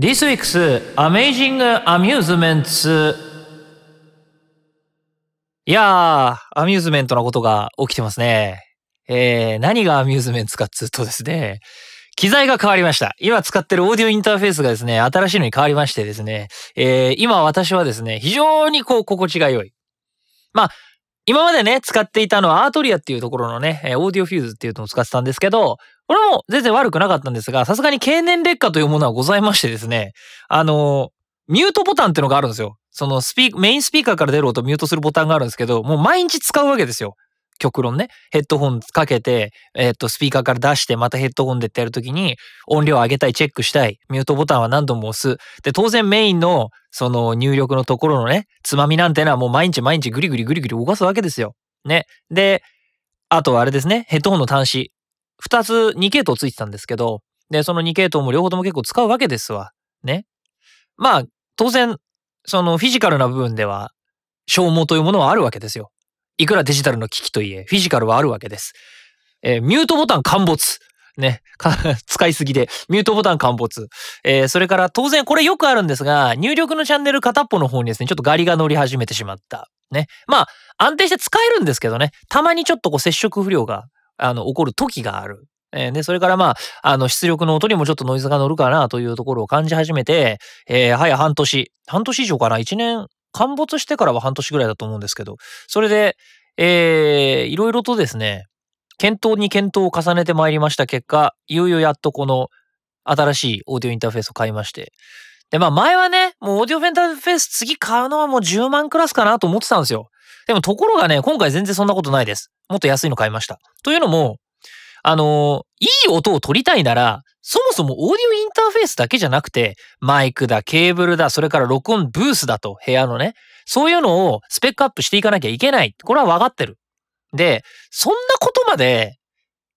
This week's Amazing Amusements いやー、アミューズメントなことが起きてますね。えー、何がアミューズメントかっつうとですね、機材が変わりました。今使ってるオーディオインターフェースがですね、新しいのに変わりましてですね、えー、今私はですね、非常にこう心地が良い。まあ、今までね、使っていたのはアートリアっていうところのね、オーディオフューズっていうのを使ってたんですけど、これも全然悪くなかったんですが、さすがに経年劣化というものはございましてですね、あの、ミュートボタンってのがあるんですよ。そのスピー、メインスピーカーから出る音をミュートするボタンがあるんですけど、もう毎日使うわけですよ。極論ね。ヘッドホンかけて、えー、っと、スピーカーから出して、またヘッドホンでってやるときに、音量上げたい、チェックしたい、ミュートボタンは何度も押す。で、当然メインの、その入力のところのね、つまみなんてのはもう毎日毎日ぐりぐりぐりぐり動かすわけですよ。ね。で、あとはあれですね、ヘッドホンの端子。2つ、2系統ついてたんですけど、で、その2系統も両方とも結構使うわけですわ。ね。まあ、当然、そのフィジカルな部分では消耗というものはあるわけですよ。いくらデジタルの機器といえ、フィジカルはあるわけです。えー、ミュートボタン陥没。ね、使いすぎで、ミュートボタン陥没。えー、それから当然これよくあるんですが、入力のチャンネル片っぽの方にですね、ちょっとガリが乗り始めてしまった。ね。まあ、安定して使えるんですけどね、たまにちょっとこう接触不良があの、起こる時がある。えー、ね、それからまあ、あの、出力の音にもちょっとノイズが乗るかなというところを感じ始めて、えー、はや半年、半年以上かな、1年、陥没してからは半年ぐらいだと思うんですけど、それで、えー、いろいろとですね、検討に検討を重ねてまいりました結果、いよいよやっとこの新しいオーディオインターフェースを買いまして、で、まあ前はね、もうオーディオインターフェース次買うのはもう10万クラスかなと思ってたんですよ。でもところがね、今回全然そんなことないです。もっと安いの買いました。というのも、あの、いい音を取りたいなら、そもそもオーディオインターフェースだけじゃなくて、マイクだ、ケーブルだ、それから録音ブースだと、部屋のね、そういうのをスペックアップしていかなきゃいけない。これは分かってる。で、そんなことまで、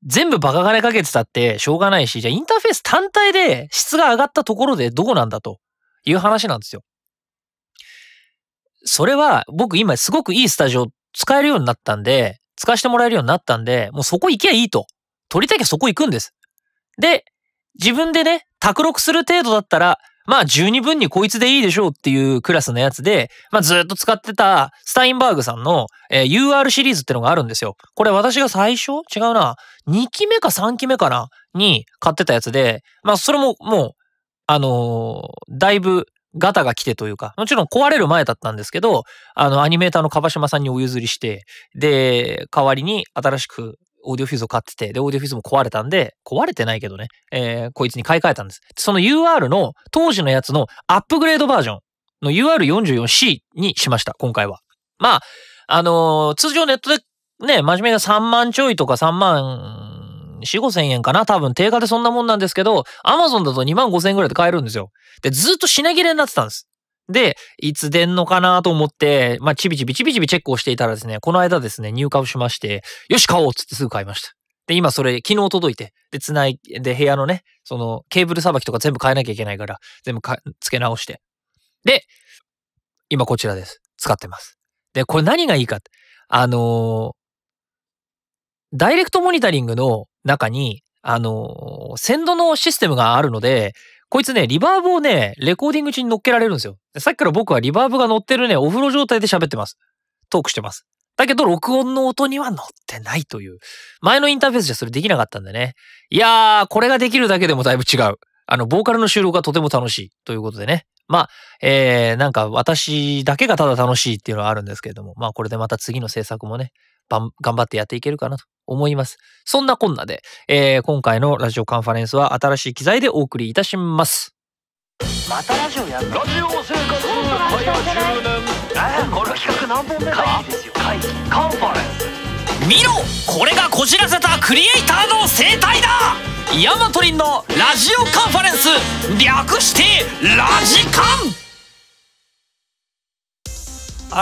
全部バカ金かけてたってしょうがないし、じゃあインターフェース単体で質が上がったところでどうなんだという話なんですよ。それは僕今すごくいいスタジオ使えるようになったんで、使わせてもらえるようになったんで、もうそこ行けばいいと。取りたきゃそこ行くんです。で、自分でね、卓録する程度だったら、まあ十二分にこいつでいいでしょうっていうクラスのやつで、まあずっと使ってたスタインバーグさんの、えー、UR シリーズってのがあるんですよ。これ私が最初違うな。2期目か3期目かなに買ってたやつで、まあそれももう、あのー、だいぶガタが来てというか、もちろん壊れる前だったんですけど、あの、アニメーターの樺島さんにお譲りして、で、代わりに新しくオーディオフィズを買ってて、で、オーディオフィズも壊れたんで、壊れてないけどね、えー、こいつに買い替えたんです。その UR の、当時のやつのアップグレードバージョンの UR44C にしました、今回は。まあ、あのー、通常ネットでね、真面目な3万ちょいとか3万4、5 0 0円かな多分定価でそんなもんなんですけど、アマゾンだと2万5 0 0 0円ぐらいで買えるんですよ。で、ずっと品切れになってたんです。で、いつ出んのかなと思って、まあ、ちびちびちびちびチェックをしていたらですね、この間ですね、入荷をしまして、よし、買おうっつってすぐ買いました。で、今それ、昨日届いて、で、つない、で、部屋のね、その、ケーブルさばきとか全部変えなきゃいけないから、全部か、付け直して。で、今こちらです。使ってます。で、これ何がいいかあのー、ダイレクトモニタリングの中に、あの、先導のシステムがあるので、こいつね、リバーブをね、レコーディング中に乗っけられるんですよ。さっきから僕はリバーブが乗ってるね、お風呂状態で喋ってます。トークしてます。だけど、録音の音には乗ってないという。前のインターフェースじゃそれできなかったんでね。いやー、これができるだけでもだいぶ違う。あの、ボーカルの収録がとても楽しいということでね。まあ、えー、なんか私だけがただ楽しいっていうのはあるんですけれども、まあこれでまた次の制作もね、頑張ってやっていけるかなと思います。そんなこんなで、えー、今回のラジオカンファレンスは新しい機材でお送りいたします。またラジオやるラジオ生活えこの企画何本目だ会議カンファレンス見ろこれがこじらせたクリエイターの生態だヤマトリンのラジオカンファレンス略してラジカ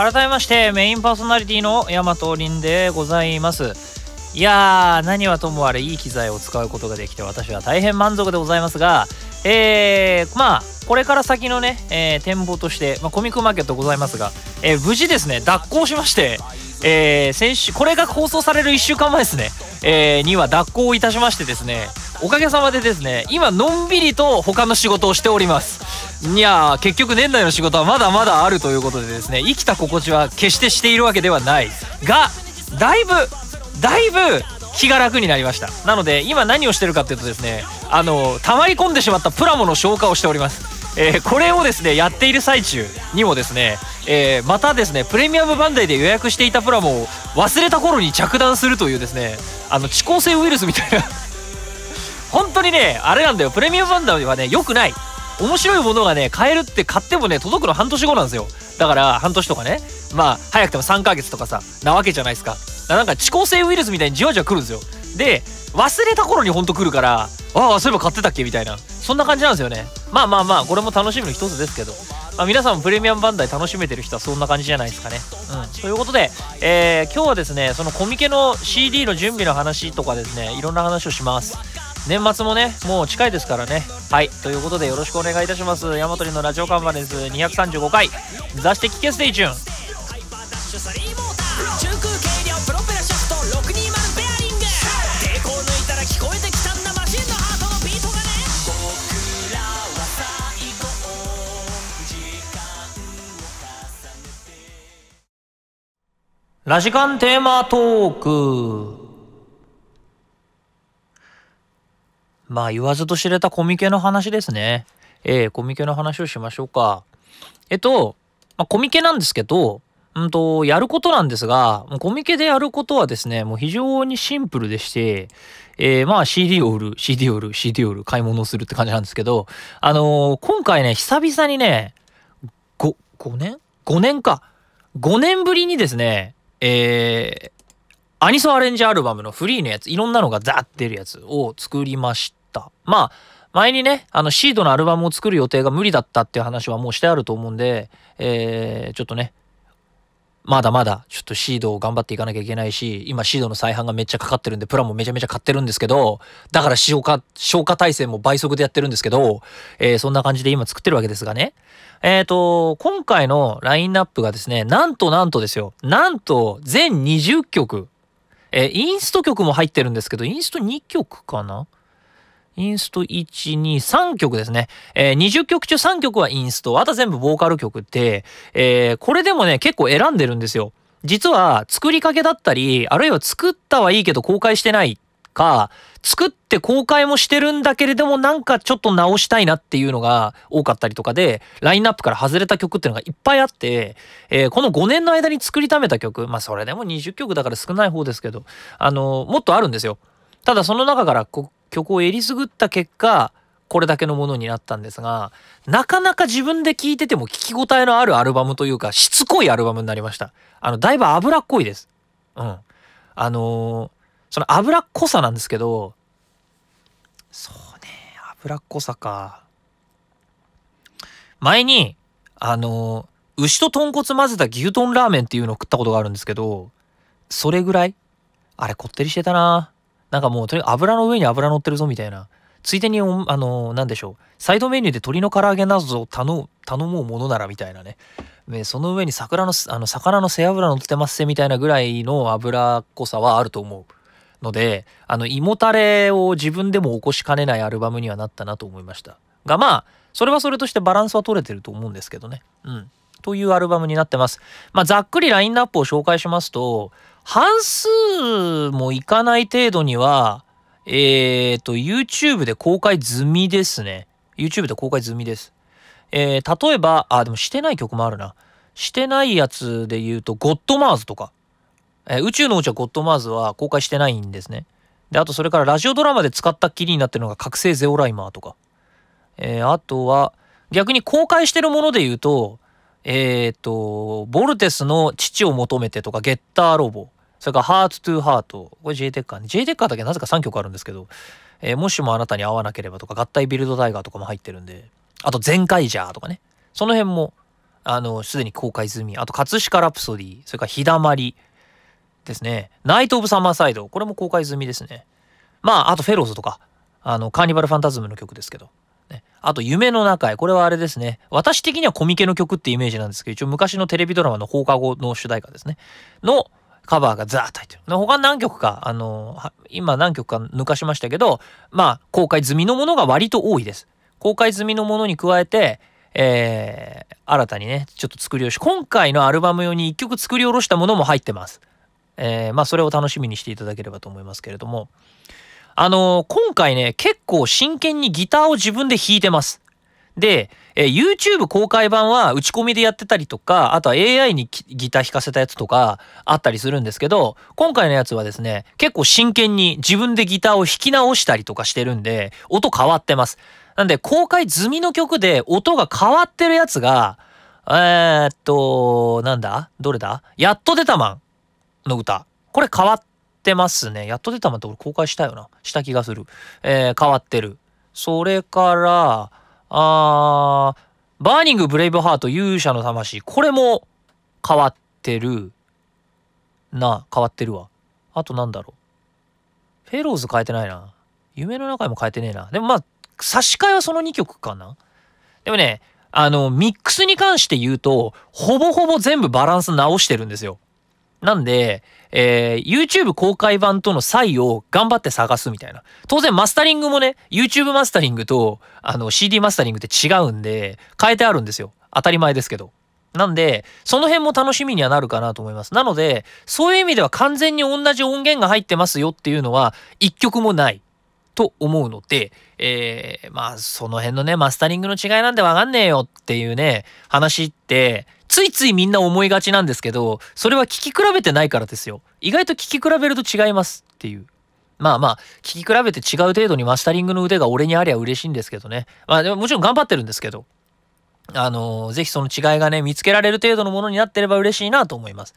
ン改めましてメインパーソナリティのヤマトリンでございますいやー、何はともあれいい機材を使うことができて私は大変満足でございますが、えー、まあ、これから先のね、えー、展望として、まあ、コミックマーケットございますが、えー、無事ですね、脱行しまして、えー、先週、これが放送される1週間前ですね、えー、には脱行いたしましてですね、おかげさまでですね、今、のんびりと他の仕事をしております。いやー、結局年内の仕事はまだまだあるということでですね、生きた心地は決してしているわけではない。が、だいぶだいぶ気が楽になりましたなので今何をしてるかっていうとですねあの溜まり込んでしまったプラモの消化をしておりますえー、これをですねやっている最中にもですね、えー、またですねプレミアムバンダイで予約していたプラモを忘れた頃に着弾するというですねあの遅効性ウイルスみたいな 本当にねあれなんだよプレミアムバンダイはね良くない面白いものがね買えるって買ってもね届くの半年後なんですよだから半年とかねまあ早くても3ヶ月とかさなわけじゃないですかなんか遅効性ウイルスみたいにじわじわ来るんですよで忘れた頃にほんと来るからああそういえば買ってたっけみたいなそんな感じなんですよねまあまあまあこれも楽しみの一つですけど、まあ、皆さんもプレミアムバンダイ楽しめてる人はそんな感じじゃないですかね、うん、ということで、えー、今日はですねそのコミケの CD の準備の話とかですねいろんな話をします年末もねもう近いですからねはいということでよろしくお願いいたしますヤマトリのラジオカンファレンス235回座して聞けステイチューンラジカンテーマトーク。まあ言わずと知れたコミケの話ですね。えー、コミケの話をしましょうか。えっと、まあ、コミケなんですけど、うんと、やることなんですが、コミケでやることはですね、もう非常にシンプルでして、えー、まあ CD を売る、CD を売る、CD を売る、買い物をするって感じなんですけど、あのー、今回ね、久々にね、5、5年 ?5 年か。5年ぶりにですね、えー、アニソアレンジアルバムのフリーのやつ、いろんなのがザーって出るやつを作りました。まあ、前にね、あの、シードのアルバムを作る予定が無理だったっていう話はもうしてあると思うんで、えー、ちょっとね、まだまだちょっとシードを頑張っていかなきゃいけないし、今シードの再販がめっちゃかかってるんで、プラもめちゃめちゃ買ってるんですけど、だから消化、消化体制も倍速でやってるんですけど、えー、そんな感じで今作ってるわけですがね。えっ、ー、と、今回のラインナップがですね、なんとなんとですよ、なんと全20曲、えー、インスト曲も入ってるんですけど、インスト2曲かなインスト1、2、3曲ですね。えー、20曲中3曲はインスト。あと全部ボーカル曲て、えー、これでもね、結構選んでるんですよ。実は作りかけだったり、あるいは作ったはいいけど公開してないか、作って公開もしてるんだけれども、なんかちょっと直したいなっていうのが多かったりとかで、ラインナップから外れた曲っていうのがいっぱいあって、えー、この5年の間に作りためた曲、まあそれでも20曲だから少ない方ですけど、あのー、もっとあるんですよ。ただその中からこ曲をえりすぐった結果、これだけのものになったんですが、なかなか自分で聴いてても聴き応えのあるアルバムというか、しつこいアルバムになりました。あの、だいぶ脂っこいです。うん。あのー、その脂っこさなんですけど、そうね、脂っこさか。前に、あのー、牛と豚骨混ぜた牛丼ラーメンっていうのを食ったことがあるんですけど、それぐらいあれ、こってりしてたななんかもうとにかく油の上に油乗ってるぞみたいな。ついでに、あの、なんでしょう。サイドメニューで鶏の唐揚げなどを頼頼もうものならみたいなね。ねその上に桜の、あの、魚の背脂乗ってますせみたいなぐらいの油っこさはあると思う。ので、あの、胃もたれを自分でも起こしかねないアルバムにはなったなと思いました。が、まあ、それはそれとしてバランスは取れてると思うんですけどね。うん。というアルバムになってます。まあ、ざっくりラインナップを紹介しますと、半数もいかない程度には、えっ、ー、と、YouTube で公開済みですね。YouTube で公開済みです。えー、例えば、あ、でもしてない曲もあるな。してないやつで言うと、ゴッドマーズとか。えー、宇宙のうちはゴッドマーズは公開してないんですね。で、あとそれからラジオドラマで使ったっきりになってるのが覚醒ゼオライマーとか。えー、あとは、逆に公開してるもので言うと、えー、と、ボルテスの父を求めてとか、ゲッターロボ、それからハートトゥーハート、これ J テッカーね。J テッカーだけなぜか3曲あるんですけど、えー、もしもあなたに会わなければとか、合体ビルドタイガーとかも入ってるんで、あと、全カイジャーとかね。その辺も、あの、すでに公開済み。あと、葛飾ラプソディ、それから日だまりですね。ナイト・オブ・サマーサイド、これも公開済みですね。まあ、あと、フェローズとか、あの、カーニバル・ファンタズムの曲ですけど。ね。あと、夢の中へ。これはあれですね。私的にはコミケの曲ってイメージなんですけど、一応昔のテレビドラマの放課後の主題歌ですね。のカバーがザーッと入ってる。他何曲か、あの今何曲か抜かしましたけど、まあ、公開済みのものが割と多いです。公開済みのものに加えて、えー、新たにね、ちょっと作り下ろし、今回のアルバム用に1曲作り下ろしたものも入ってます。えー、まあ、それを楽しみにしていただければと思いますけれども。あのー、今回ね、結構真剣にギターを自分で弾いてます。で、えー、YouTube 公開版は打ち込みでやってたりとか、あとは AI にギター弾かせたやつとかあったりするんですけど、今回のやつはですね、結構真剣に自分でギターを弾き直したりとかしてるんで、音変わってます。なんで、公開済みの曲で音が変わってるやつが、えー、っと、なんだどれだやっと出たマンの歌。これ変わっってますね。やっと出たまって俺公開したよな。した気がする。えー、変わってる。それから、あー、バーニングブレイブハート勇者の魂。これも変わってる。な、変わってるわ。あとなんだろう。フェローズ変えてないな。夢の中にも変えてねえな。でもまあ、差し替えはその2曲かな。でもね、あの、ミックスに関して言うと、ほぼほぼ全部バランス直してるんですよ。なんで、えー、YouTube 公開版との際を頑張って探すみたいな。当然マスタリングもね、YouTube マスタリングとあの CD マスタリングって違うんで、変えてあるんですよ。当たり前ですけど。なんで、その辺も楽しみにはなるかなと思います。なので、そういう意味では完全に同じ音源が入ってますよっていうのは、一曲もない。と思うので、えー、まあ、その辺のね、マスタリングの違いなんてわかんねえよっていうね、話って、ついついみんな思いがちなんですけど、それは聞き比べてないからですよ。意外と聞き比べると違いますっていう。まあまあ、聞き比べて違う程度にマスタリングの腕が俺にありゃ嬉しいんですけどね。まあでももちろん頑張ってるんですけど、あのー、ぜひその違いがね、見つけられる程度のものになってれば嬉しいなと思います。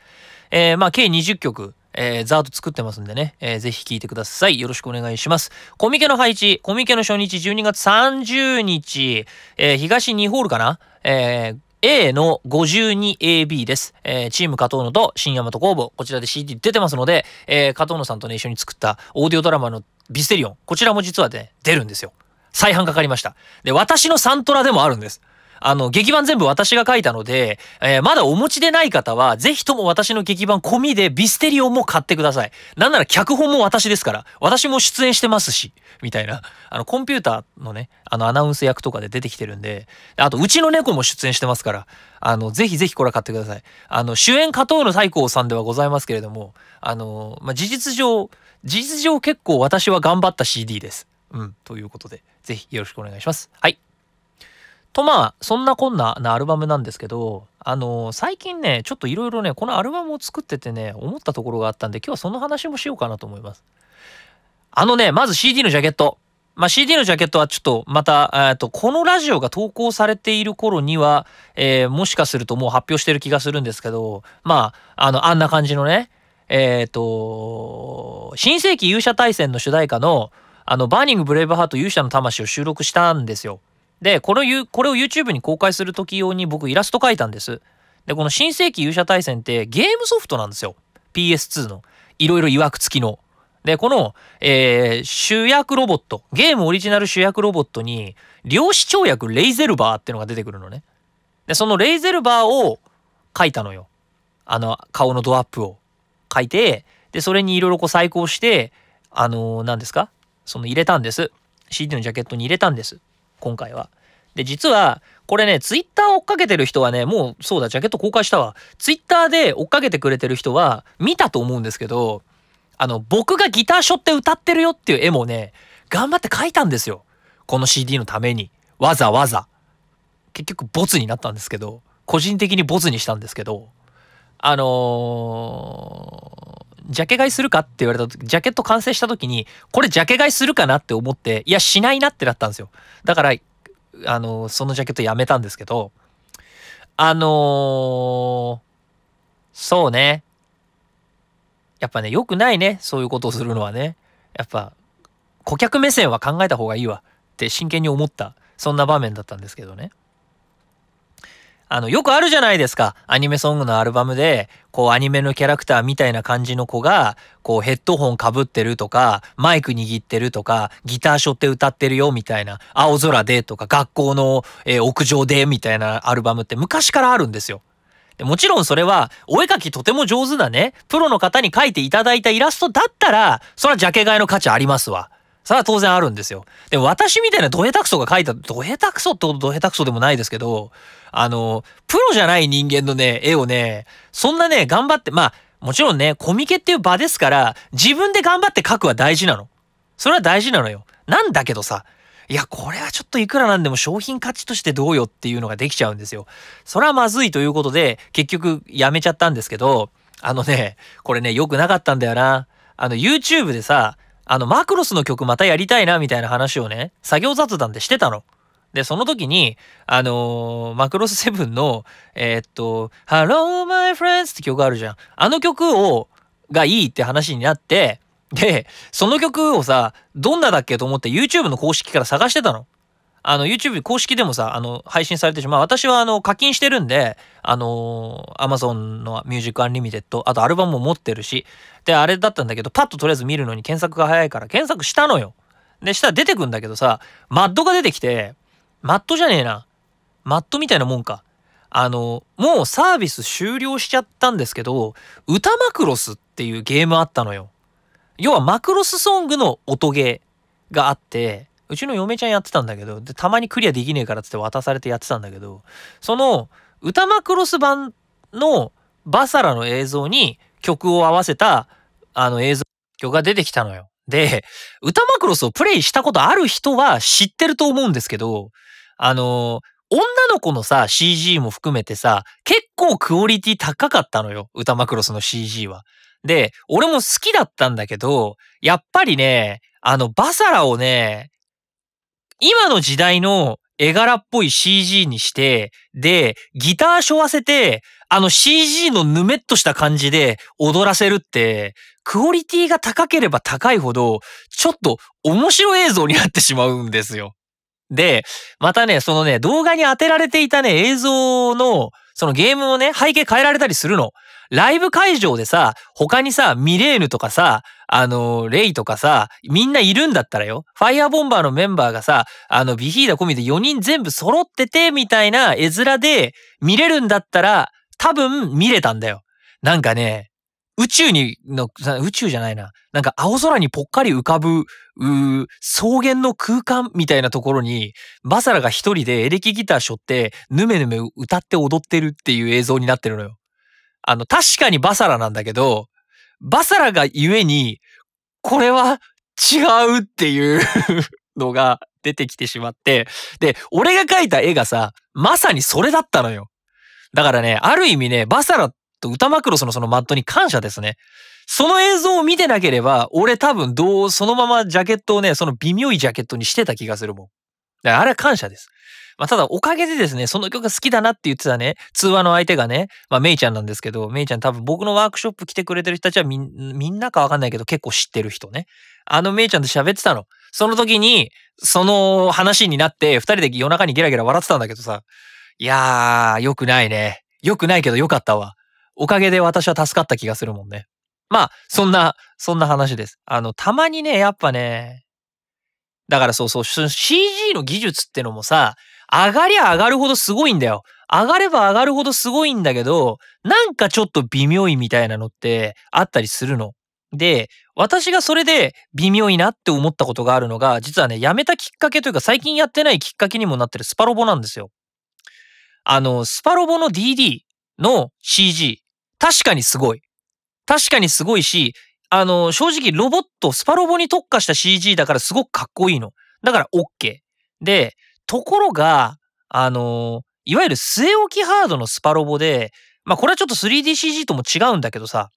えー、まあ、計20曲、えー、ザード作ってますんでね、えー、ぜひ聴いてください。よろしくお願いします。コミケの配置、コミケの初日12月30日、えー、東2ホールかなえー、A の 52AB です。えー、チーム加藤野と新山と工房。こちらで CD 出てますので、えー、加藤野さんとね、一緒に作ったオーディオドラマのビステリオン。こちらも実はね、出るんですよ。再販かかりました。で、私のサントラでもあるんです。あの、劇版全部私が書いたので、えー、まだお持ちでない方は、ぜひとも私の劇版込みでビステリオも買ってください。なんなら脚本も私ですから、私も出演してますし、みたいな。あの、コンピューターのね、あの、アナウンス役とかで出てきてるんで、あと、うちの猫も出演してますから、あの、ぜひぜひこれは買ってください。あの、主演加藤の太鼓さんではございますけれども、あの、まあ、事実上、事実上結構私は頑張った CD です。うん、ということで、ぜひよろしくお願いします。はい。とまあそんなこんななアルバムなんですけどあの最近ねちょっといろいろねこのアルバムを作っててね思ったところがあったんで今日はその話もしようかなと思いますあのねまず CD のジャケットまあ、CD のジャケットはちょっとまた、えー、とこのラジオが投稿されている頃には、えー、もしかするともう発表してる気がするんですけど、まあ、あの、あんな感じのね、えっ、ー、と、新世紀勇者大戦の主題歌の、あの、バーニングブレイブハート勇者の魂を収録したんですよ。でこれをこれを YouTube に公開する時用に僕イラスト描いたんですでこの新世紀勇者対戦ってゲームソフトなんですよ PS2 のいろいろ曰く付きのでこの、えー、主役ロボットゲームオリジナル主役ロボットに量子跳躍レイゼルバーってのが出てくるのねでそのレイゼルバーを描いたのよあの顔のドアップを描いてでそれにいろいろこう再考してあのー、何ですかその入れたんです CD のジャケットに入れたんです今回は。で、実は、これね、ツイッター追っかけてる人はね、もうそうだ、ジャケット公開したわ。ツイッターで追っかけてくれてる人は見たと思うんですけど、あの、僕がギターショって歌ってるよっていう絵もね、頑張って描いたんですよ。この CD のために。わざわざ。結局、ボツになったんですけど、個人的にボツにしたんですけど、あのージャケ買いするかって言われた時、ジャケット完成した時に、これジャケ買いするかなって思って、いや、しないなってなったんですよ。だから、あの、そのジャケットやめたんですけど、あのー、そうね。やっぱね、良くないね。そういうことをするのはね。やっぱ、顧客目線は考えた方がいいわって真剣に思った、そんな場面だったんですけどね。あの、よくあるじゃないですか。アニメソングのアルバムで、こう、アニメのキャラクターみたいな感じの子が、こう、ヘッドホンかぶってるとか、マイク握ってるとか、ギター背負って歌ってるよ、みたいな、青空でとか、学校の、えー、屋上で、みたいなアルバムって昔からあるんですよ。でもちろんそれは、お絵描きとても上手なね、プロの方に描いていただいたイラストだったら、それはジャケ買いの価値ありますわ。それは当然あるんですよ。でも私みたいなドヘタクソが描いた、ドヘタクソってことドヘタクソでもないですけど、あの、プロじゃない人間のね、絵をね、そんなね、頑張って、まあ、もちろんね、コミケっていう場ですから、自分で頑張って書くは大事なの。それは大事なのよ。なんだけどさ、いや、これはちょっといくらなんでも商品価値としてどうよっていうのができちゃうんですよ。それはまずいということで、結局やめちゃったんですけど、あのね、これね、良くなかったんだよな。あの、YouTube でさ、あの、マクロスの曲またやりたいなみたいな話をね、作業雑談でしてたの。で、その時に、あのー、マクロスセブンの、えー、っと、Hello My Friends って曲あるじゃん。あの曲を、がいいって話になって、で、その曲をさ、どんなだっけと思って YouTube の公式から探してたの。あの、YouTube 公式でもさ、あの、配信されてしまう。私は、あの、課金してるんで、あのー、Amazon のミュージックアンリミテッド、あとアルバムも持ってるし、で、あれだったんだけど、パッととりあえず見るのに検索が早いから、検索したのよ。で、したら出てくんだけどさ、マッドが出てきて、マットじゃねえな。マットみたいなもんか。あの、もうサービス終了しちゃったんですけど、歌マクロスっていうゲームあったのよ。要はマクロスソングの音ゲーがあって、うちの嫁ちゃんやってたんだけど、で、たまにクリアできねえからつって渡されてやってたんだけど、その歌マクロス版のバサラの映像に曲を合わせたあの映像が出てきたのよ。で、歌マクロスをプレイしたことある人は知ってると思うんですけど、あの、女の子のさ、CG も含めてさ、結構クオリティ高かったのよ。歌マクロスの CG は。で、俺も好きだったんだけど、やっぱりね、あの、バサラをね、今の時代の絵柄っぽい CG にして、で、ギター背負わせて、あの CG のぬめっとした感じで踊らせるって、クオリティが高ければ高いほど、ちょっと面白い映像になってしまうんですよ。で、またね、そのね、動画に当てられていたね、映像の、そのゲームをね、背景変えられたりするの。ライブ会場でさ、他にさ、ミレーヌとかさ、あの、レイとかさ、みんないるんだったらよ、ファイアーボンバーのメンバーがさ、あの、ビヒーダ込みで4人全部揃ってて、みたいな絵面で見れるんだったら、多分見れたんだよ。なんかね、宇宙にの、宇宙じゃないな。なんか青空にぽっかり浮かぶ、う草原の空間みたいなところに、バサラが一人でエレキギター背負って、ヌメヌメ歌って踊ってるっていう映像になってるのよ。あの、確かにバサラなんだけど、バサラがゆえに、これは違うっていう のが出てきてしまって、で、俺が描いた絵がさ、まさにそれだったのよ。だからね、ある意味ね、バサラと歌マクロスのそのマットに感謝ですね。その映像を見てなければ、俺多分どう、そのままジャケットをね、その微妙いジャケットにしてた気がするもん。だからあれは感謝です。まあ、ただおかげでですね、その曲好きだなって言ってたね、通話の相手がね、まあ、メイちゃんなんですけど、メイちゃん多分僕のワークショップ来てくれてる人たちはみんなかわかんないけど、結構知ってる人ね。あのメイちゃんと喋ってたの。その時に、その話になって、二人で夜中にゲラゲラ笑ってたんだけどさ、いやー、良くないね。良くないけど良かったわ。おかげで私は助かった気がするもんね。まあ、そんな、そんな話です。あの、たまにね、やっぱね、だからそうそう、CG の技術ってのもさ、上がりゃ上がるほどすごいんだよ。上がれば上がるほどすごいんだけど、なんかちょっと微妙いみたいなのってあったりするの。で、私がそれで微妙いなって思ったことがあるのが、実はね、やめたきっかけというか最近やってないきっかけにもなってるスパロボなんですよ。あの、スパロボの DD の CG、確かにすごい。確かにすごいし、あの、正直ロボット、スパロボに特化した CG だからすごくかっこいいの。だから OK。で、ところが、あのいわゆる据え置きハードのスパロボで、まあこれはちょっと 3DCG とも違うんだけどさ、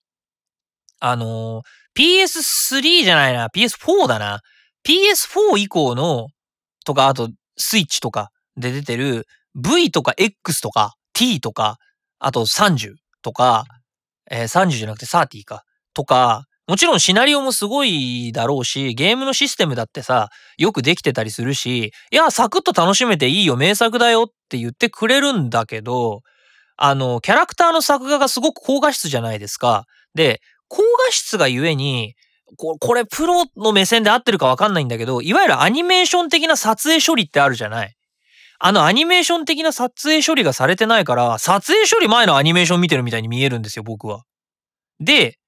あの PS3 じゃないな、PS4 だな。PS4 以降の、とか、あと、スイッチとかで出てる V とか X とか T とか、あと30とか、えー、30じゃなくて30か、とか、もちろんシナリオもすごいだろうし、ゲームのシステムだってさ、よくできてたりするし、いや、サクッと楽しめていいよ、名作だよって言ってくれるんだけど、あの、キャラクターの作画がすごく高画質じゃないですか。で、高画質がゆえに、ここれプロの目線で合ってるかわかんないんだけど、いわゆるアニメーション的な撮影処理ってあるじゃない。あのアニメーション的な撮影処理がされてないから、撮影処理前のアニメーション見てるみたいに見えるんですよ、僕は。で、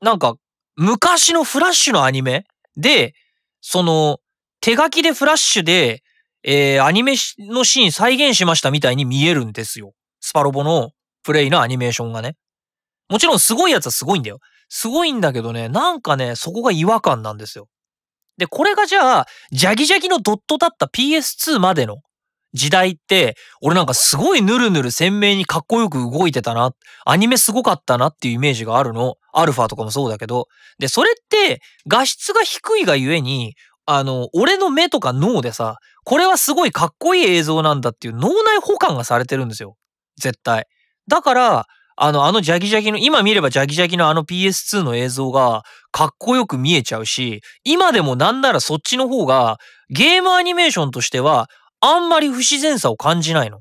なんか、昔のフラッシュのアニメで、その、手書きでフラッシュで、えー、アニメのシーン再現しましたみたいに見えるんですよ。スパロボのプレイのアニメーションがね。もちろんすごいやつはすごいんだよ。すごいんだけどね、なんかね、そこが違和感なんですよ。で、これがじゃあ、ジャギジャギのドットだった PS2 までの時代って、俺なんかすごいヌルヌル鮮明にかっこよく動いてたな。アニメすごかったなっていうイメージがあるの。アルファとかもそうだけど。で、それって画質が低いがゆえに、あの、俺の目とか脳でさ、これはすごいかっこいい映像なんだっていう脳内保管がされてるんですよ。絶対。だから、あの、あのジャギジャギの、今見ればジャギジャギのあの PS2 の映像がかっこよく見えちゃうし、今でもなんならそっちの方がゲームアニメーションとしてはあんまり不自然さを感じないの。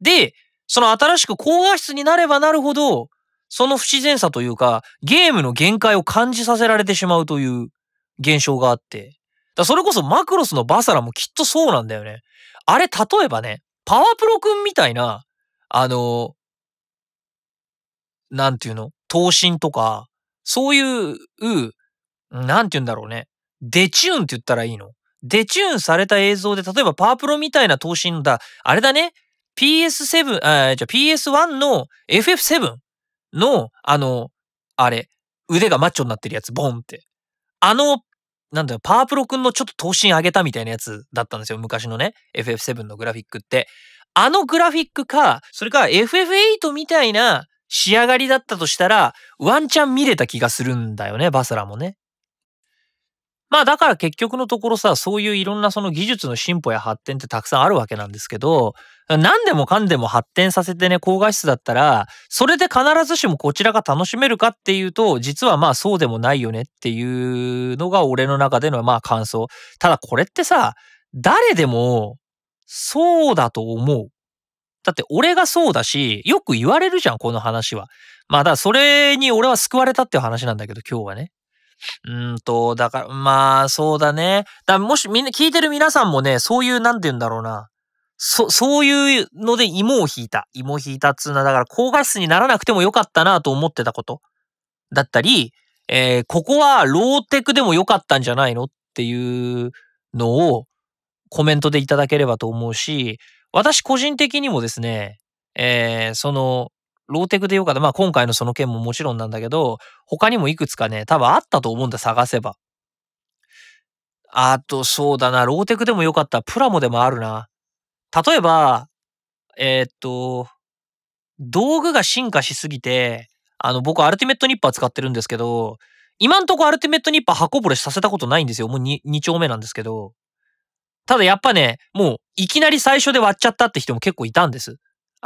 で、その新しく高画質になればなるほど、その不自然さというか、ゲームの限界を感じさせられてしまうという現象があって。だそれこそマクロスのバサラもきっとそうなんだよね。あれ、例えばね、パワプロくんみたいな、あの、なんていうの闘神とか、そういう、なんて言うんだろうね。デチューンって言ったらいいのデチューンされた映像で、例えばパープロみたいな投資のだ、あれだね、PS7、あじゃ PS1 の FF7 の、あの、あれ、腕がマッチョになってるやつ、ボンって。あの、なんだよ、パープロくんのちょっと投身上げたみたいなやつだったんですよ、昔のね、FF7 のグラフィックって。あのグラフィックか、それか FF8 みたいな仕上がりだったとしたら、ワンチャン見れた気がするんだよね、バサラもね。まあだから結局のところさ、そういういろんなその技術の進歩や発展ってたくさんあるわけなんですけど、何でもかんでも発展させてね、高画質だったら、それで必ずしもこちらが楽しめるかっていうと、実はまあそうでもないよねっていうのが俺の中でのまあ感想。ただこれってさ、誰でもそうだと思う。だって俺がそうだし、よく言われるじゃん、この話は。まあだ、それに俺は救われたっていう話なんだけど、今日はね。うんと、だから、まあ、そうだね。だもしみんな聞いてる皆さんもね、そういう、なんて言うんだろうな。そ、そういうので芋を引いた。芋を引いたっつうのは、だから高画質にならなくてもよかったなと思ってたこと。だったり、えー、ここはローテクでもよかったんじゃないのっていうのをコメントでいただければと思うし、私個人的にもですね、えー、その、ローテクでよかった。まあ今回のその件ももちろんなんだけど、他にもいくつかね、多分あったと思うんだ、探せば。あと、そうだな、ローテクでもよかった。プラモでもあるな。例えば、えー、っと、道具が進化しすぎて、あの、僕、アルティメットニッパー使ってるんですけど、今んとこアルティメットニッパー箱ぼれさせたことないんですよ。もう 2, 2丁目なんですけど。ただやっぱね、もういきなり最初で割っちゃったって人も結構いたんです。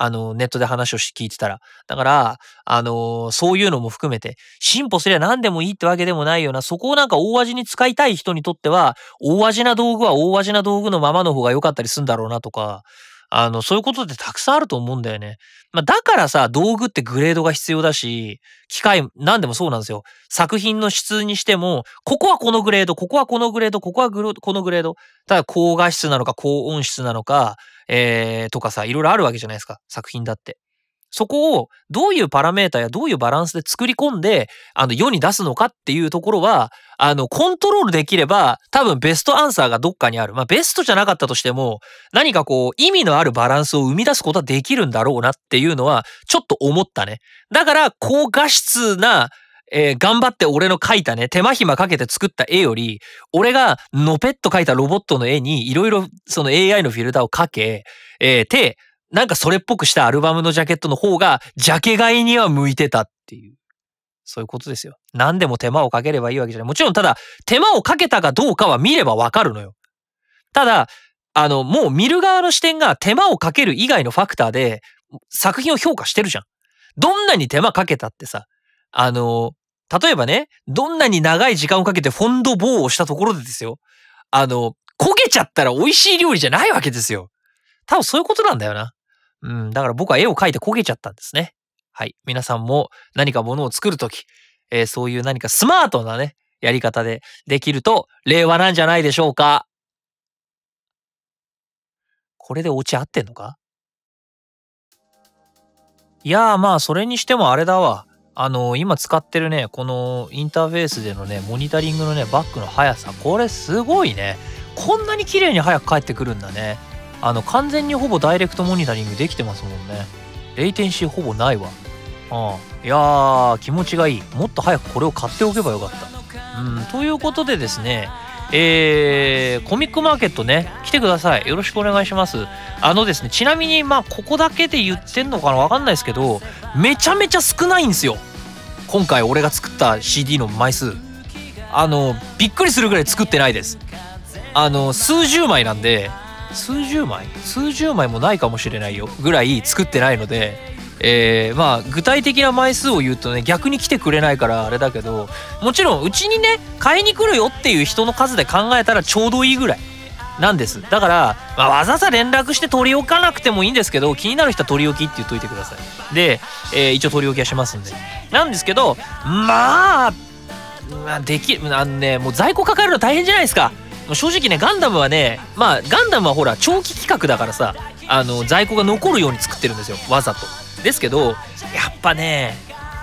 あの、ネットで話を聞いてたら。だから、あの、そういうのも含めて、進歩すりゃ何でもいいってわけでもないような、そこをなんか大味に使いたい人にとっては、大味な道具は大味な道具のままの方が良かったりするんだろうなとか、あの、そういうことってたくさんあると思うんだよね。まあ、だからさ、道具ってグレードが必要だし、機械、何でもそうなんですよ。作品の質にしても、ここはこのグレード、ここはこのグレード、ここはこのグレード。ただ、高画質なのか、高音質なのか、えー、とかさ、いろいろあるわけじゃないですか、作品だって。そこをどういうパラメータやどういうバランスで作り込んで、あの、世に出すのかっていうところは、あの、コントロールできれば、多分ベストアンサーがどっかにある。まあ、ベストじゃなかったとしても、何かこう、意味のあるバランスを生み出すことはできるんだろうなっていうのは、ちょっと思ったね。だから、高画質な、えー、頑張って俺の描いたね、手間暇かけて作った絵より、俺がのぺっと描いたロボットの絵にいろいろその AI のフィルターをかけ、えー、て、なんかそれっぽくしたアルバムのジャケットの方が、ジャケ買いには向いてたっていう。そういうことですよ。何でも手間をかければいいわけじゃない。もちろんただ、手間をかけたかどうかは見ればわかるのよ。ただ、あの、もう見る側の視点が手間をかける以外のファクターで作品を評価してるじゃん。どんなに手間かけたってさ、あの、例えばね、どんなに長い時間をかけてフォンドボーをしたところでですよ。あの、焦げちゃったら美味しい料理じゃないわけですよ。多分そういうことなんだよな。うん、だから僕は絵を描いて焦げちゃったんですね。はい。皆さんも何かものを作るとき、えー、そういう何かスマートなね、やり方でできると、令和なんじゃないでしょうか。これでお家合ってんのかいやーまあそれにしてもあれだわ。あの今使ってるねこのインターフェースでのねモニタリングのねバックの速さこれすごいねこんなに綺麗に早く返ってくるんだねあの完全にほぼダイレクトモニタリングできてますもんねレイテンシーほぼないわうんいやー気持ちがいいもっと早くこれを買っておけばよかったうんということでですねえー、コミックマーケットね、来てください。よろしくお願いします。あのですね、ちなみに、まあ、ここだけで言ってんのかなわかんないですけど、めちゃめちゃ少ないんですよ。今回俺が作った CD の枚数あのびっくりするぐらい作ってないですあの数十枚なんで数十枚数十枚もないかもしれないよぐらい作ってないので、えー、まあ具体的な枚数を言うとね逆に来てくれないからあれだけどもちろんうちにね買いに来るよっていう人の数で考えたらちょうどいいぐらいなんですだから、まあ、わざわざ連絡して取り置かなくてもいいんですけど気になる人は取り置きって言っといてくださいで、えー、一応取り置きはしますんでなんですけどまあまあできるあのねもう在庫抱えるの大変じゃないですか正直ねガンダムはねまあガンダムはほら長期企画だからさあの在庫が残るように作ってるんですよわざとですけどやっぱね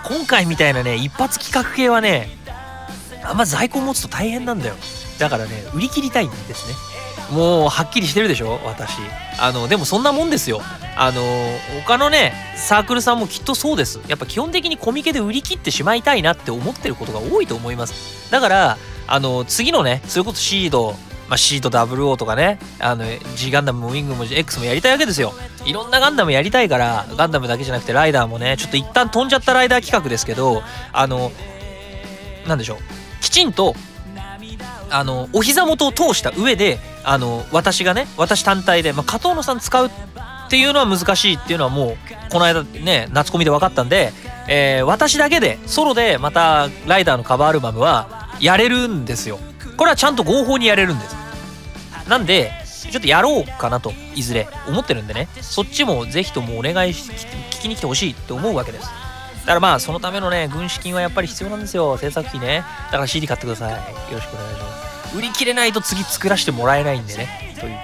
今回みたいなね一発企画系はねあんま在庫持つと大変なんだよだからね売り切りたいんですねもうはっきりしてるでしょ私あのでもそんなもんですよあの他のねサークルさんもきっとそうですやっぱ基本的にコミケで売り切ってしまいたいなって思ってることが多いと思いますだからあの次のねそれこそシードまあ、シート WO とかねあの G ガンダムもウィングも X もやりたいわけですよいろんなガンダムやりたいからガンダムだけじゃなくてライダーもねちょっと一旦飛んじゃったライダー企画ですけどあのなんでしょうきちんとあのお膝元を通した上であの私がね私単体で、まあ、加藤野さん使うっていうのは難しいっていうのはもうこの間ね夏コミで分かったんで、えー、私だけでソロでまたライダーのカバーアルバムはやれるんですよこれはちゃんと合法にやれるんですなんでちょっとやろうかなといずれ思ってるんでねそっちも是非ともお願いし聞きに来てほしいって思うわけですだからまあそのためのね軍資金はやっぱり必要なんですよ制作費ねだから CD 買ってくださいよろしくお願いします売り切れないと次作らせてもらえないんでねというこ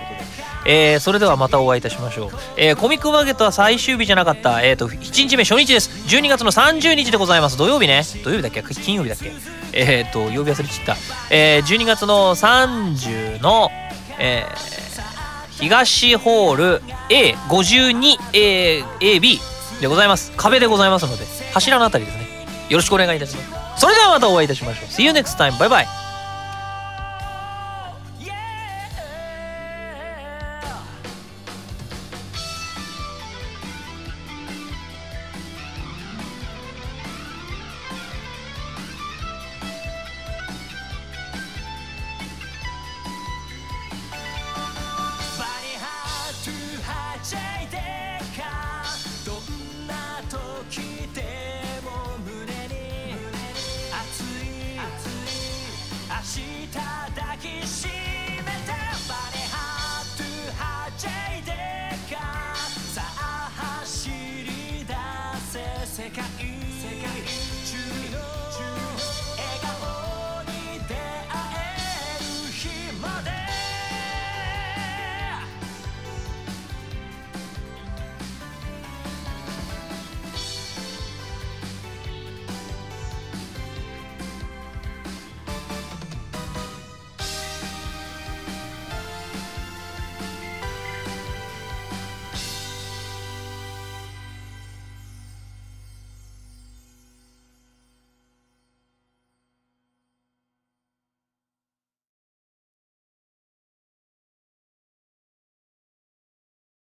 とで、えー、それではまたお会いいたしましょう、えー、コミックマーケットは最終日じゃなかったえっ、ー、と1日目初日です12月の30日でございます土曜日ね土曜日だっけ金曜日だっけえっ、ー、と曜日忘れちった、えー、12月の30のえー、東ホール A52AB、でございます壁でございますので柱のあたりですねよろしくお願いいたしますそれではまたお会いいたしましょう See you next time バイバイ